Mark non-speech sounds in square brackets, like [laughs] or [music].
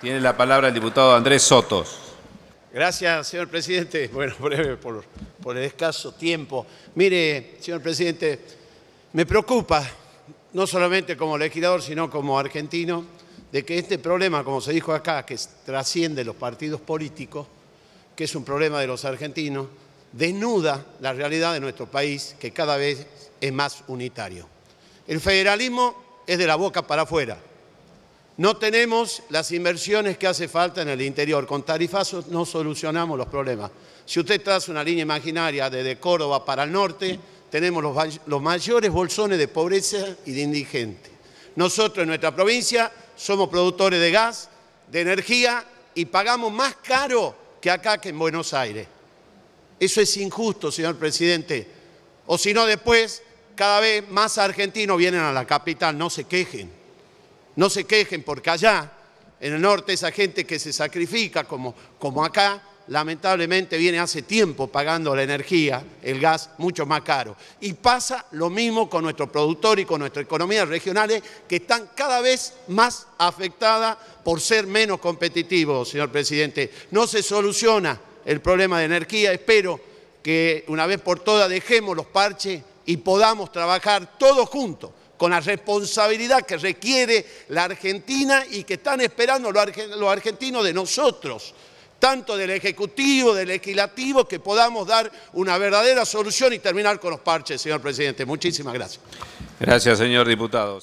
Tiene la palabra el diputado Andrés Sotos. Gracias, señor presidente. [laughs] Bueno, breve por, el escaso tiempo. Mire, señor presidente, me preocupa, no solamente como legislador, sino como argentino, de que este problema, como se dijo acá, que trasciende los partidos políticos, que es un problema de los argentinos, desnuda la realidad de nuestro país, que cada vez es más unitario. El federalismo es de la boca para afuera. No tenemos las inversiones que hace falta en el interior. Con tarifazos no solucionamos los problemas. Si usted traza una línea imaginaria desde Córdoba para el norte, tenemos los, mayores bolsones de pobreza y de indigente. Nosotros en nuestra provincia somos productores de gas, de energía y pagamos más caro que acá que en Buenos Aires. Eso es injusto, señor presidente. O si no, después cada vez más argentinos vienen a la capital, no se quejen. No se quejen porque allá, en el norte, esa gente que se sacrifica, como, como acá, lamentablemente viene hace tiempo pagando la energía, el gas, mucho más caro. Y pasa lo mismo con nuestro productor y con nuestras economías regionales eh, que están cada vez más afectadas por ser menos competitivos, señor presidente. No se soluciona el problema de energía. Espero que una vez por todas dejemos los parches y podamos trabajar todos juntos con la responsabilidad que requiere la Argentina y que están esperando los argentinos de nosotros, tanto del Ejecutivo, del Legislativo, que podamos dar una verdadera solución y terminar con los parches, señor presidente. Muchísimas gracias. Gracias, señor diputado.